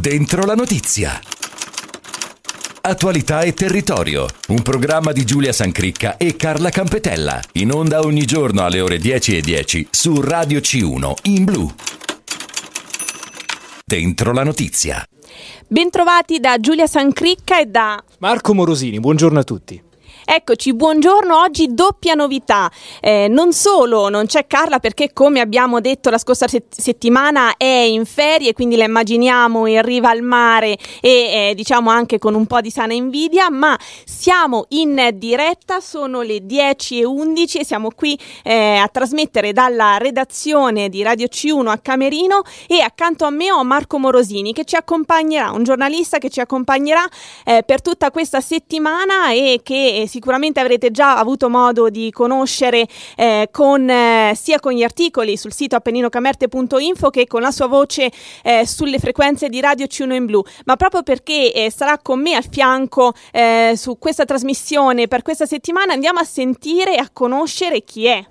Dentro la notizia. Attualità e territorio, un programma di Giulia Sancricca e Carla Campetella, in onda ogni giorno alle ore 10.10 10 su Radio C1 in blu. Dentro la notizia. Bentrovati da Giulia Sancricca e da Marco Morosini, buongiorno a tutti. Eccoci, buongiorno, oggi doppia novità. Eh, non solo non c'è Carla perché come abbiamo detto la scorsa set- settimana è in ferie, quindi la immaginiamo in riva al mare e eh, diciamo anche con un po' di sana invidia, ma siamo in diretta, sono le 10 e 11 e siamo qui eh, a trasmettere dalla redazione di Radio C1 a Camerino e accanto a me ho Marco Morosini che ci accompagnerà, un giornalista che ci accompagnerà eh, per tutta questa settimana e che si eh, sicuramente avrete già avuto modo di conoscere eh, con, eh, sia con gli articoli sul sito appenninocamerte.info che con la sua voce eh, sulle frequenze di Radio C1 in Blu, ma proprio perché eh, sarà con me al fianco eh, su questa trasmissione per questa settimana andiamo a sentire e a conoscere chi è.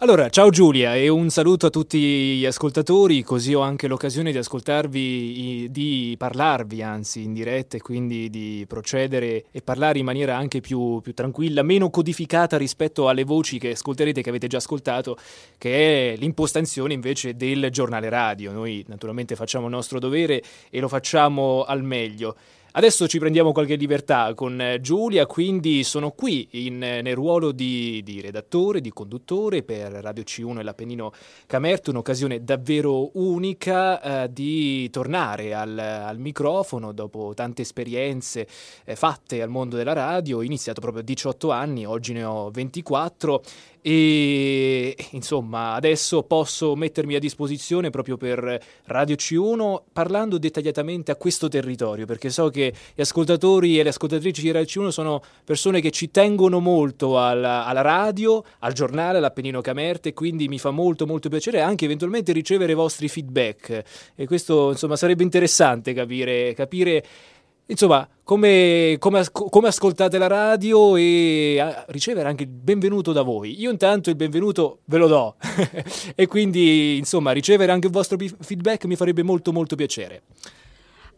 Allora, ciao Giulia e un saluto a tutti gli ascoltatori, così ho anche l'occasione di ascoltarvi, di parlarvi anzi in diretta e quindi di procedere e parlare in maniera anche più, più, tranquilla, meno codificata rispetto alle voci che ascolterete, che avete già ascoltato, che è l'impostazione invece del giornale radio. Noi naturalmente facciamo il nostro dovere e lo facciamo al meglio. Adesso ci prendiamo qualche libertà con eh, Giulia, quindi sono qui in, eh, nel ruolo di, di, redattore, di conduttore per Radio C1 e l'Appennino Camerto, un'occasione davvero unica eh, di tornare al, al, microfono dopo tante esperienze eh, fatte al mondo della radio. Ho iniziato proprio a 18 anni, oggi ne ho 24 e insomma adesso posso mettermi a disposizione proprio per Radio C1 parlando dettagliatamente a questo territorio perché so che gli ascoltatori e le ascoltatrici di Radio C1 sono persone che ci tengono molto alla, alla radio, al giornale, all'Appennino Camerte quindi mi fa molto molto piacere anche eventualmente ricevere i vostri feedback e questo insomma sarebbe interessante capire, capire Insomma, come, come, come, ascoltate la radio e a, ricevere anche il benvenuto da voi. Io intanto il benvenuto ve lo do e quindi insomma ricevere anche il vostro feedback mi farebbe molto molto piacere.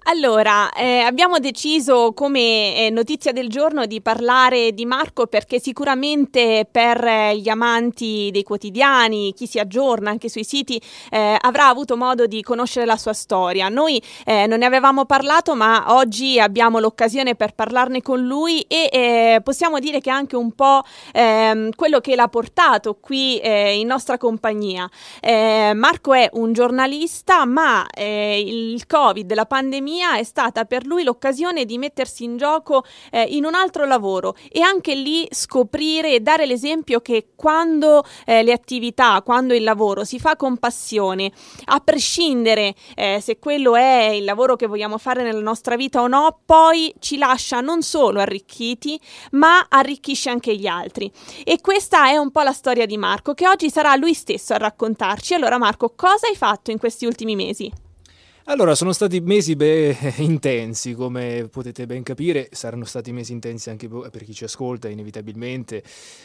Allora, eh, abbiamo deciso come eh, notizia del giorno di parlare di Marco perché sicuramente per eh, gli amanti dei quotidiani, chi si aggiorna anche sui siti, eh, avrà avuto modo di conoscere la sua storia. Noi eh, non ne avevamo parlato, ma oggi abbiamo l'occasione per parlarne con lui e possiamo dire che è anche un po' ehm, quello che l'ha portato qui in nostra compagnia. Marco è un giornalista, ma il Covid, la pandemia, pandemia è stata per lui l'occasione di mettersi in gioco eh, in un altro lavoro e anche lì scoprire e dare l'esempio che quando eh, le attività, quando il lavoro si fa con passione, a prescindere eh, se quello è il lavoro che vogliamo fare nella nostra vita o no, poi ci lascia non solo arricchiti, ma arricchisce anche gli altri. E questa è un po' la storia di Marco, che oggi sarà lui stesso a raccontarci. Allora Marco, cosa hai fatto in questi ultimi mesi? Allora, sono stati mesi beh, intensi, come potete ben capire, saranno stati mesi intensi anche per chi ci ascolta, inevitabilmente.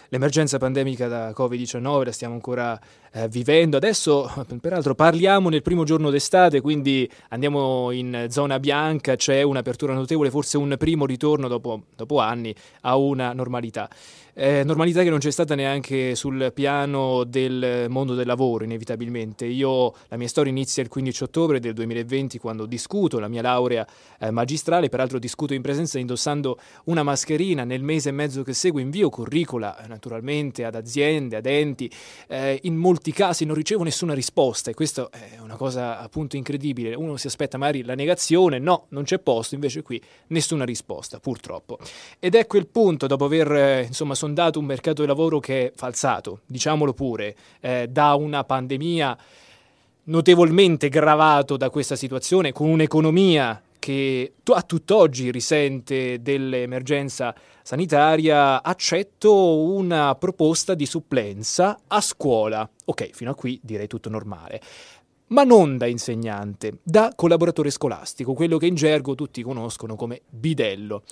L'emergenza pandemica da Covid-19 la stiamo ancora eh, vivendo. Adesso, peraltro, parliamo nel primo giorno d'estate, quindi andiamo in zona bianca, c'è un'apertura notevole, forse un primo ritorno dopo, dopo anni a una normalità eh, normalità che non c'è stata neanche sul piano del mondo del lavoro, inevitabilmente. Io, la mia storia inizia il 15 ottobre del 2020 quando discuto la mia laurea eh, magistrale, peraltro discuto in presenza indossando una mascherina. Nel mese e mezzo che seguo invio curricula eh, naturalmente ad aziende, ad enti, eh, in molti casi non ricevo nessuna risposta e questa è una cosa appunto incredibile. Uno si aspetta magari la negazione, no, non c'è posto, invece qui nessuna risposta, purtroppo. Ed ecco il punto, dopo aver eh, insomma sondato un mercato di lavoro che è falsato, diciamolo pure, eh, da una pandemia notevolmente gravato da questa situazione, con un'economia che a tutt'oggi risente dell'emergenza sanitaria, accetto una proposta di supplenza a scuola. Ok, fino a qui direi tutto normale. Ma non da insegnante, da collaboratore scolastico, quello che in gergo tutti conoscono come bidello.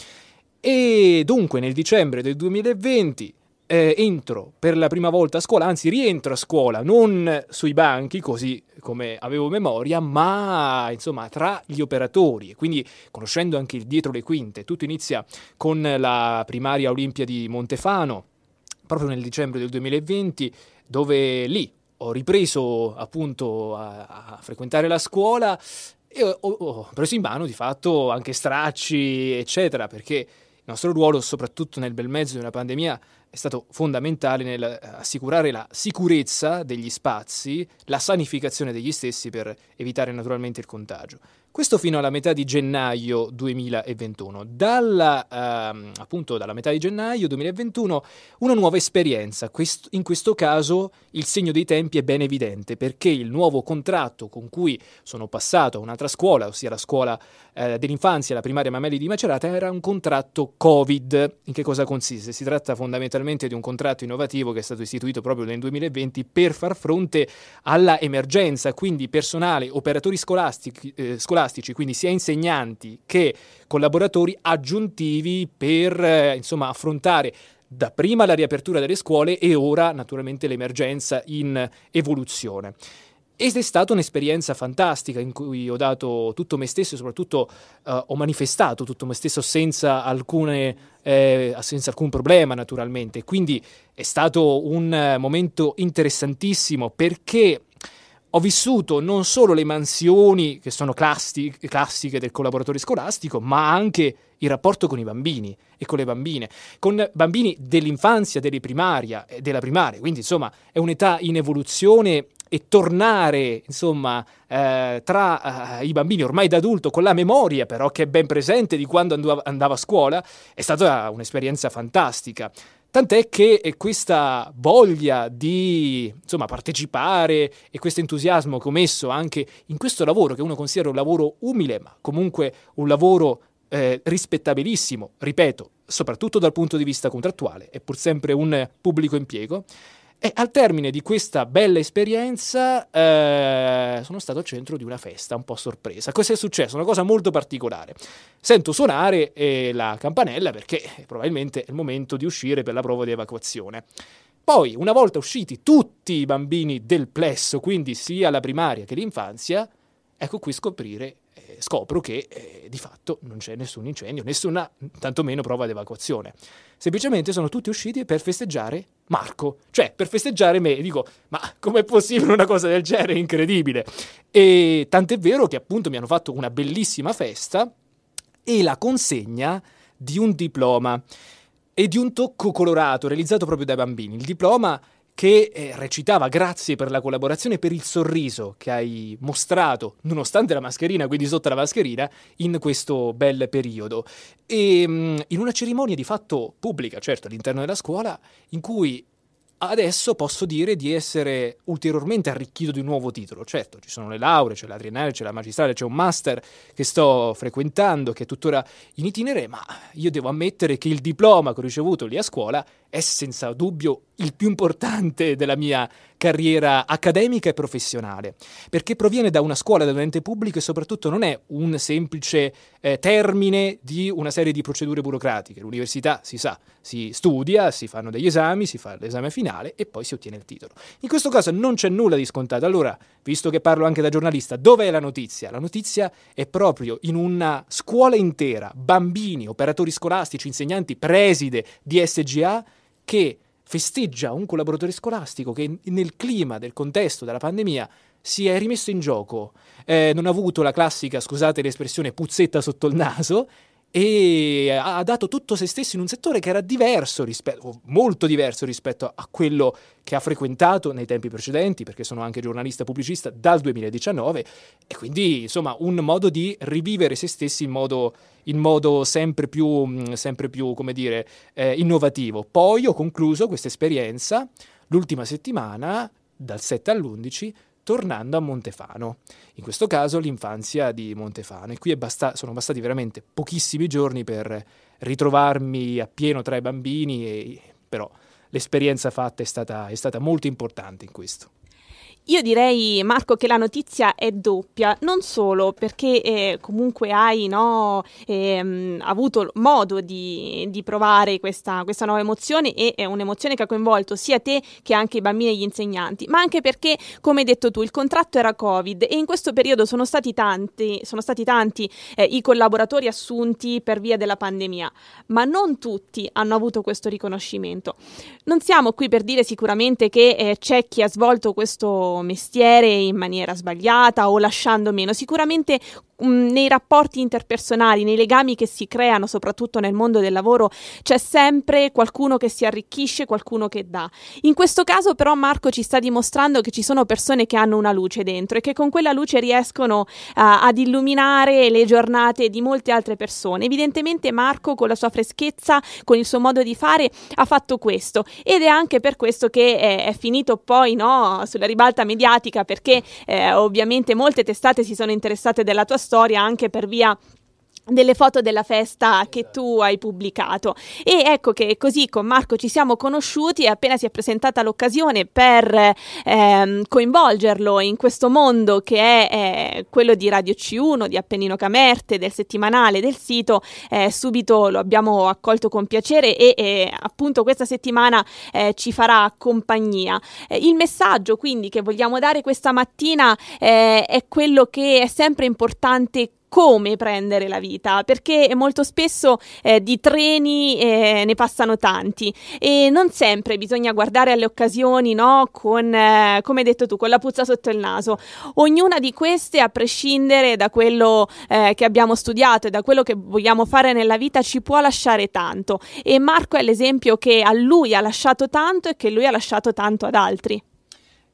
E dunque nel dicembre del 2020 eh, entro per la prima volta a scuola, anzi rientro a scuola, non sui banchi, così come avevo memoria, ma insomma tra gli operatori. E quindi conoscendo anche il dietro le quinte, tutto inizia con la primaria Olimpia di Montefano, proprio nel dicembre del 2020, dove lì ho ripreso appunto a, a frequentare la scuola e ho, ho preso in mano di fatto anche stracci, eccetera, perché il nostro ruolo, soprattutto nel bel mezzo di una pandemia, è stato fondamentale nell'assicurare eh, la sicurezza degli spazi, la sanificazione degli stessi per evitare naturalmente il contagio. Questo fino alla metà di gennaio 2021. Dalla, ehm, appunto, dalla metà di gennaio 2021 una nuova esperienza. Quest- in questo caso il segno dei tempi è ben evidente perché il nuovo contratto con cui sono passato a un'altra scuola, ossia la scuola eh, dell'infanzia, la primaria Mameli di Macerata, era un contratto Covid. In che cosa consiste? Si tratta fondamentalmente di un contratto innovativo che è stato istituito proprio nel 2020 per far fronte alla emergenza, quindi personale, operatori scolastici, eh, scolastici quindi sia insegnanti che collaboratori aggiuntivi per eh, insomma, affrontare da prima la riapertura delle scuole e ora naturalmente l'emergenza in evoluzione. Ed è stata un'esperienza fantastica in cui ho dato tutto me stesso e soprattutto uh, ho manifestato tutto me stesso senza, alcune, eh, senza alcun problema naturalmente. Quindi è stato un eh, momento interessantissimo perché ho vissuto non solo le mansioni che sono classi- classiche del collaboratore scolastico, ma anche il rapporto con i bambini e con le bambine, con bambini dell'infanzia, delle primaria, eh, della primaria, quindi insomma è un'età in evoluzione e tornare, insomma, eh, tra eh, i bambini ormai da adulto con la memoria però che è ben presente di quando andava a scuola, è stata un'esperienza fantastica. Tant'è che eh, questa voglia di insomma, partecipare e questo entusiasmo che ho messo anche in questo lavoro, che uno considera un lavoro umile, ma comunque un lavoro eh, rispettabilissimo, ripeto, soprattutto dal punto di vista contrattuale, è pur sempre un pubblico impiego, e al termine di questa bella esperienza eh, sono stato al centro di una festa, un po' sorpresa. Cosa è successo? Una cosa molto particolare. Sento suonare eh, la campanella perché eh, probabilmente è il momento di uscire per la prova di evacuazione. Poi, una volta usciti tutti i bambini del plesso, quindi sia la primaria che l'infanzia, ecco qui scoprire eh, scopro che eh, di fatto non c'è nessun incendio, nessuna tantomeno prova d'evacuazione. Semplicemente sono tutti usciti per festeggiare Marco, cioè per festeggiare me. dico, ma com'è possibile una cosa del genere? È incredibile. E tant'è vero che appunto mi hanno fatto una bellissima festa e la consegna di un diploma e di un tocco colorato realizzato proprio dai bambini. Il diploma che eh, recitava grazie per la collaborazione per il sorriso che hai mostrato, nonostante la mascherina, quindi sotto la mascherina, in questo bel periodo. E mm, in una cerimonia di fatto pubblica, certo, all'interno della scuola, in cui adesso posso dire di essere ulteriormente arricchito di un nuovo titolo. Certo, ci sono le lauree, c'è la triennale, c'è la magistrale, c'è un master che sto frequentando, che è tuttora in itinere, ma io devo ammettere che il diploma che ho ricevuto lì a scuola è senza dubbio il più importante della mia carriera accademica e professionale, perché proviene da una scuola, da un ente pubblico e soprattutto non è un semplice eh, termine di una serie di procedure burocratiche. L'università si sa, si studia, si fanno degli esami, si fa l'esame finale e poi si ottiene il titolo. In questo caso non c'è nulla di scontato. Allora, visto che parlo anche da giornalista, dov'è la notizia? La notizia è proprio in una scuola intera, bambini, operatori scolastici, insegnanti, preside di SGA che festeggia un collaboratore scolastico che nel clima del contesto della pandemia si è rimesso in gioco, eh, non ha avuto la classica, scusate l'espressione, puzzetta sotto il naso, e ha dato tutto se stesso in un settore che era diverso rispetto, molto diverso rispetto a quello che ha frequentato nei tempi precedenti, perché sono anche giornalista pubblicista dal 2019 e quindi insomma un modo di rivivere se stessi in modo, in modo sempre più, mm, sempre più come dire, eh, innovativo. Poi ho concluso questa esperienza l'ultima settimana, dal 7 all'11, tornando a Montefano. In questo caso l'infanzia di Montefano. E qui basta- sono bastati veramente pochissimi giorni per ritrovarmi appieno tra i bambini, e, però l'esperienza fatta è stata, è stata molto importante in questo. Io direi, Marco, che la notizia è doppia, non solo perché eh, comunque hai no, ehm, avuto modo di, di provare questa, questa, nuova emozione e è un'emozione che ha coinvolto sia te che anche i bambini e gli insegnanti, ma anche perché, come hai detto tu, il contratto era Covid e in questo periodo sono stati tanti, sono stati tanti eh, i collaboratori assunti per via della pandemia, ma non tutti hanno avuto questo riconoscimento. Non siamo qui per dire sicuramente che eh, c'è chi ha svolto questo mestiere in maniera sbagliata o lasciando meno. Sicuramente Mm, nei rapporti interpersonali, nei legami che si creano, soprattutto nel mondo del lavoro, c'è sempre qualcuno che si arricchisce, qualcuno che dà. In questo caso però Marco ci sta dimostrando che ci sono persone che hanno una luce dentro e che con quella luce riescono uh, ad illuminare le giornate di molte altre persone. Evidentemente Marco con la sua freschezza, con il suo modo di fare, ha fatto questo ed è anche per questo che è, eh, è finito poi no, sulla ribalta mediatica perché eh, ovviamente molte testate si sono interessate della tua storia storia anche per via delle foto della festa che esatto. tu hai pubblicato e ecco che così con Marco ci siamo conosciuti e appena si è presentata l'occasione per ehm, coinvolgerlo in questo mondo che è eh, quello di Radio C1, di Appennino Camerte, del settimanale, del sito, eh, subito lo abbiamo accolto con piacere e, e appunto questa settimana eh, ci farà compagnia. Eh, il messaggio quindi che vogliamo dare questa mattina eh, è quello che è sempre importante come prendere la vita, perché molto spesso eh, di treni eh, ne passano tanti e non sempre bisogna guardare alle occasioni, no? Con, eh, come hai detto tu, con la puzza sotto il naso. Ognuna di queste, a prescindere da quello eh, che abbiamo studiato e da quello che vogliamo fare nella vita, ci può lasciare tanto. E Marco è l'esempio che a lui ha lasciato tanto e che lui ha lasciato tanto ad altri.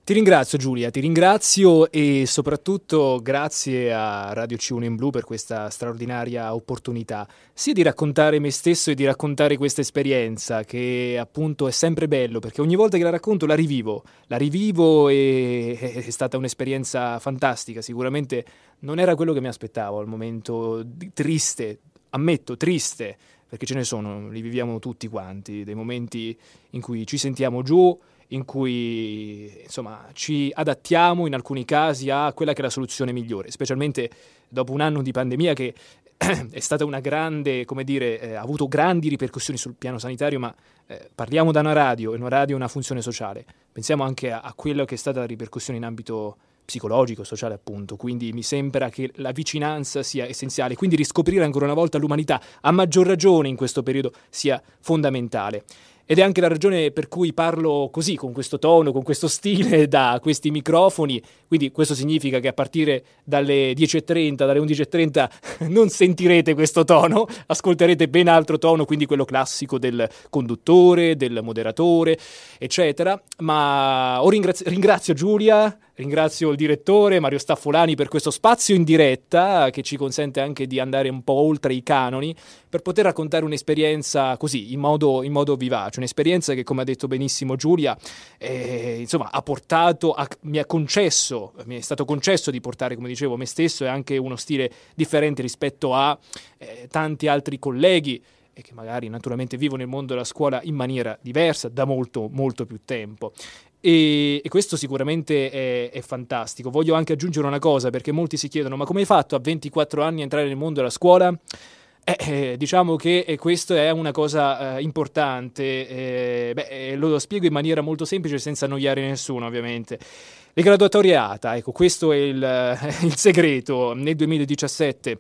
Ti ringrazio Giulia, ti ringrazio e soprattutto grazie a Radio C1 in Blu per questa straordinaria opportunità, sia di raccontare me stesso e di raccontare questa esperienza che appunto è sempre bello perché ogni volta che la racconto la rivivo, la rivivo e è stata un'esperienza fantastica, sicuramente non era quello che mi aspettavo al momento, triste, ammetto, triste, perché ce ne sono, li viviamo tutti quanti, dei momenti in cui ci sentiamo giù in cui insomma, ci adattiamo in alcuni casi a quella che è la soluzione migliore, specialmente dopo un anno di pandemia che è stata una grande, come dire, eh, ha avuto grandi ripercussioni sul piano sanitario, ma eh, parliamo da una radio e una radio ha una funzione sociale. Pensiamo anche a, a quello che è stata la ripercussione in ambito psicologico, sociale appunto, quindi mi sembra che la vicinanza sia essenziale, quindi riscoprire ancora una volta l'umanità, a maggior ragione in questo periodo, sia fondamentale. Ed è anche la ragione per cui parlo così, con questo tono, con questo stile, da questi microfoni. Quindi questo significa che a partire dalle 10.30, dalle 11.30 non sentirete questo tono, ascolterete ben altro tono, quindi quello classico del conduttore, del moderatore, eccetera. Ma ringrazio, ringrazio Giulia, ringrazio il direttore Mario Staffolani per questo spazio in diretta che ci consente anche di andare un po' oltre i canoni per poter raccontare un'esperienza così, in modo, in modo vivace un'esperienza che, come ha detto benissimo Giulia, eh, insomma, ha portato, a, mi ha concesso, mi è stato concesso di portare, come dicevo, me stesso e anche uno stile differente rispetto a eh, tanti altri colleghi e che magari naturalmente vivono il mondo della scuola in maniera diversa da molto, molto più tempo. E, e, questo sicuramente è, è, fantastico. Voglio anche aggiungere una cosa perché molti si chiedono: ma come hai fatto a 24 anni a entrare nel mondo della scuola? Eh, eh, diciamo che eh, questa è una cosa eh, importante, eh, beh, eh, lo spiego in maniera molto semplice senza annoiare nessuno ovviamente. Le graduatorie ATA, ecco questo è il, il segreto, nel 2017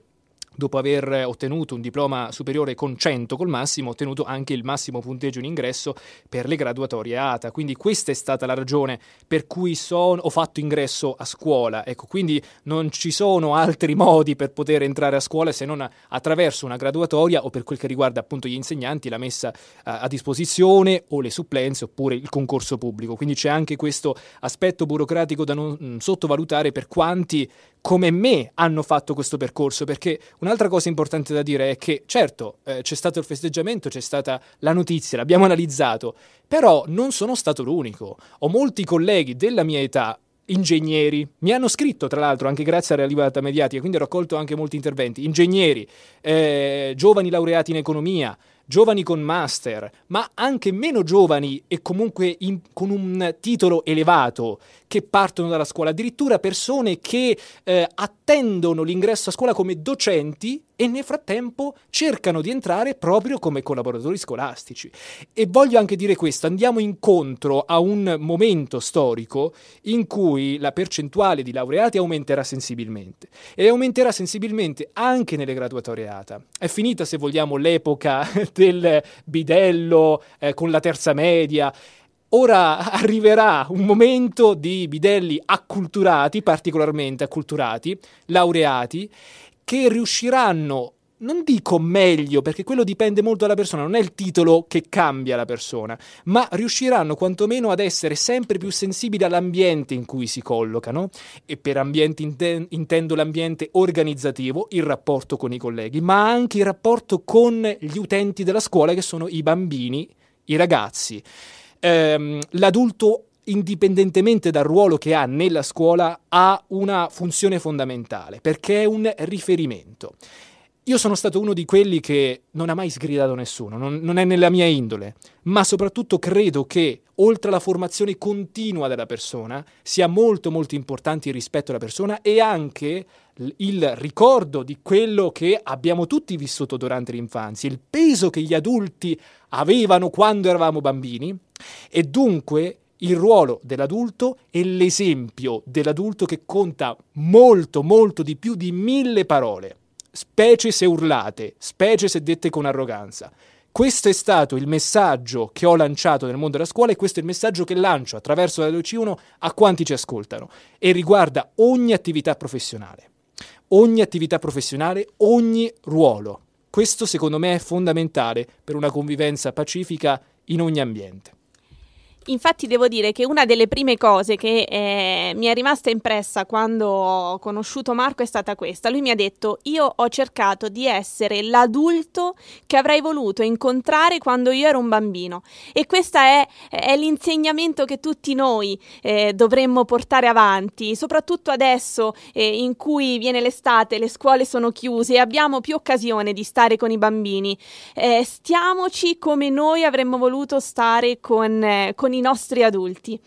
dopo aver ottenuto un diploma superiore con 100 col massimo, ha ottenuto anche il massimo punteggio in ingresso per le graduatorie ATA. Quindi questa è stata la ragione per cui son, ho fatto ingresso a scuola. Ecco, quindi non ci sono altri modi per poter entrare a scuola se non attraverso una graduatoria o per quel che riguarda appunto gli insegnanti, la messa a disposizione o le supplenze oppure il concorso pubblico. Quindi c'è anche questo aspetto burocratico da non sottovalutare per quanti come me hanno fatto questo percorso, perché un'altra cosa importante da dire è che certo eh, c'è stato il festeggiamento, c'è stata la notizia, l'abbiamo analizzato, però non sono stato l'unico. Ho molti colleghi della mia età ingegneri, mi hanno scritto tra l'altro anche grazie alla arrivata mediatica, quindi ho raccolto anche molti interventi, ingegneri, eh, giovani laureati in economia, giovani con master, ma anche meno giovani e comunque in, con un titolo elevato che partono dalla scuola, addirittura persone che eh, attendono l'ingresso a scuola come docenti e nel frattempo cercano di entrare proprio come collaboratori scolastici. E voglio anche dire questo, andiamo incontro a un momento storico in cui la percentuale di laureati aumenterà sensibilmente e aumenterà sensibilmente anche nelle graduatorie ATA. È finita, se vogliamo, l'epoca del bidello eh, con la terza media. Ora arriverà un momento di bidelli acculturati, particolarmente acculturati, laureati, che riusciranno, non dico meglio, perché quello dipende molto dalla persona, non è il titolo che cambia la persona, ma riusciranno quantomeno ad essere sempre più sensibili all'ambiente in cui si collocano, e per ambiente inten- intendo l'ambiente organizzativo, il rapporto con i colleghi, ma anche il rapporto con gli utenti della scuola, che sono i bambini, i ragazzi. Ehm, l'adulto indipendentemente dal ruolo che ha nella scuola, ha una funzione fondamentale, perché è un riferimento. Io sono stato uno di quelli che non ha mai sgridato nessuno, non, non, è nella mia indole, ma soprattutto credo che, oltre alla formazione continua della persona, sia molto molto importante il rispetto alla persona e anche il ricordo di quello che abbiamo tutti vissuto durante l'infanzia, il peso che gli adulti avevano quando eravamo bambini e dunque il ruolo dell'adulto e l'esempio dell'adulto che conta molto, molto di più di mille parole, specie se urlate, specie se dette con arroganza. Questo è stato il messaggio che ho lanciato nel mondo della scuola e questo è il messaggio che lancio attraverso la LC1 a quanti ci ascoltano e riguarda ogni attività professionale, ogni attività professionale, ogni ruolo. Questo secondo me è fondamentale per una convivenza pacifica in ogni ambiente infatti devo dire che una delle prime cose che eh, mi è rimasta impressa quando ho conosciuto Marco è stata questa. Lui mi ha detto io ho cercato di essere l'adulto che avrei voluto incontrare quando io ero un bambino e questo è, è, l'insegnamento che tutti noi eh, dovremmo portare avanti, soprattutto adesso eh, in cui viene l'estate, le scuole sono chiuse e abbiamo più occasione di stare con i bambini. Eh, stiamoci come noi avremmo voluto stare con, eh, con i i nostri adulti.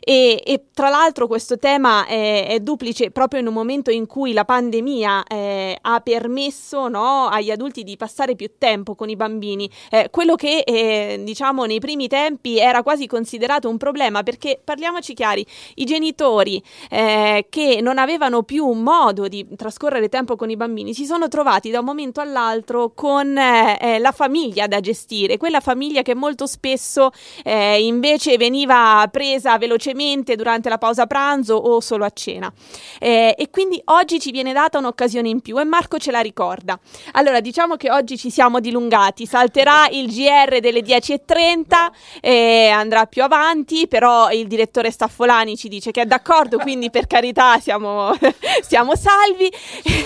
E, e tra l'altro questo tema è, è, duplice proprio in un momento in cui la pandemia eh, ha permesso no, agli adulti di passare più tempo con i bambini. Eh, quello che eh, diciamo nei primi tempi era quasi considerato un problema perché parliamoci chiari, i genitori eh, che non avevano più modo di trascorrere tempo con i bambini si sono trovati da un momento all'altro con eh, eh, la famiglia da gestire, quella famiglia che molto spesso invece invece veniva presa velocemente durante la pausa pranzo o solo a cena. Eh, e quindi oggi ci viene data un'occasione in più e Marco ce la ricorda. Allora, diciamo che oggi ci siamo dilungati, salterà il GR delle 10.30, eh, andrà più avanti, però il direttore Staffolani ci dice che è d'accordo, quindi per carità siamo, siamo salvi.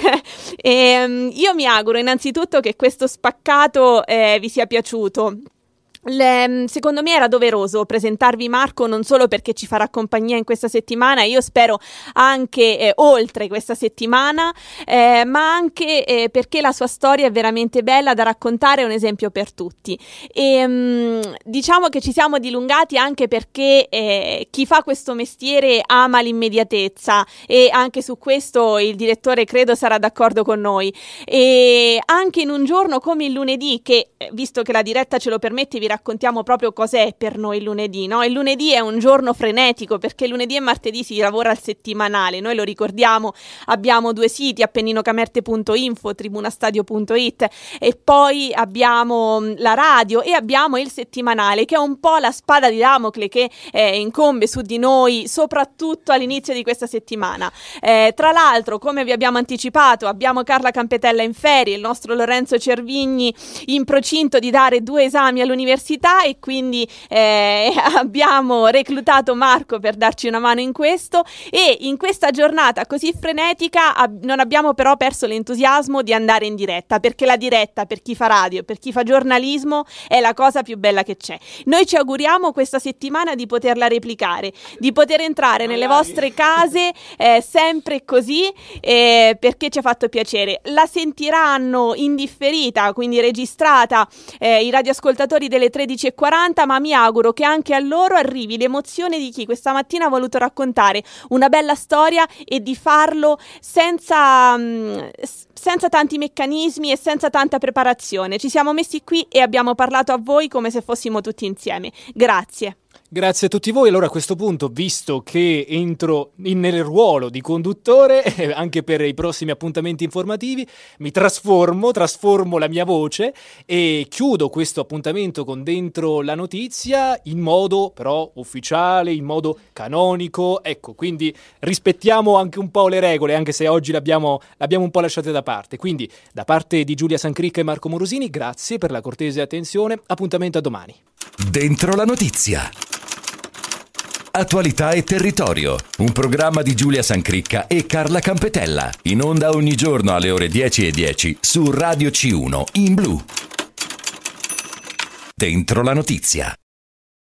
e, ehm, io mi auguro innanzitutto che questo spaccato eh, vi sia piaciuto. Le, mm, secondo me era doveroso presentarvi Marco non solo perché ci farà compagnia in questa settimana, io spero anche eh, oltre questa settimana, eh, ma anche eh, perché la sua storia è veramente bella da raccontare, è un esempio per tutti. E, mh, mm, diciamo che ci siamo dilungati anche perché eh, chi fa questo mestiere ama l'immediatezza e anche su questo il direttore credo sarà d'accordo con noi. E anche in un giorno come il lunedì, che eh, visto che la diretta ce lo permette, vi raccontiamo proprio cos'è per noi il lunedì. No? Il lunedì è un giorno frenetico perché lunedì e martedì si lavora al settimanale. Noi lo ricordiamo, abbiamo due siti, appenninocamerte.info, tribunastadio.it e poi abbiamo mm, la radio e abbiamo il settimanale che è un po' la spada di Damocle che eh, incombe su di noi soprattutto all'inizio di questa settimana. Eh, tra l'altro, come vi abbiamo anticipato, abbiamo Carla Campetella in ferie, il nostro Lorenzo Cervigni in procinto di dare due esami all'università all'università e quindi eh, abbiamo reclutato Marco per darci una mano in questo e in questa giornata così frenetica ab- non abbiamo però perso l'entusiasmo di andare in diretta perché la diretta per chi fa radio, per chi fa giornalismo è la cosa più bella che c'è. Noi ci auguriamo questa settimana di poterla replicare, di poter entrare nelle vostre case eh, sempre così eh, perché ci ha fatto piacere. La sentiranno indifferita, quindi registrata eh, i radioascoltatori delle alle 13.40, ma mi auguro che anche a loro arrivi l'emozione di chi questa mattina ha voluto raccontare una bella storia e di farlo senza, mm, senza tanti meccanismi e senza tanta preparazione. Ci siamo messi qui e abbiamo parlato a voi come se fossimo tutti insieme. Grazie. Grazie a tutti voi. Allora a questo punto, visto che entro in, nel ruolo di conduttore anche per i prossimi appuntamenti informativi, mi trasformo, trasformo la mia voce e chiudo questo appuntamento con dentro la notizia in modo però ufficiale, in modo canonico. Ecco, quindi rispettiamo anche un po' le regole, anche se oggi l'abbiamo, l'abbiamo un po' lasciate da parte. Quindi da parte di Giulia Sancricca e Marco Morosini, grazie per la cortese attenzione. Appuntamento a domani. Dentro la notizia. Attualità e territorio, un programma di Giulia Sancricca e Carla Campetella, in onda ogni giorno alle ore 10.10 10 su Radio C1 in blu. Dentro la notizia.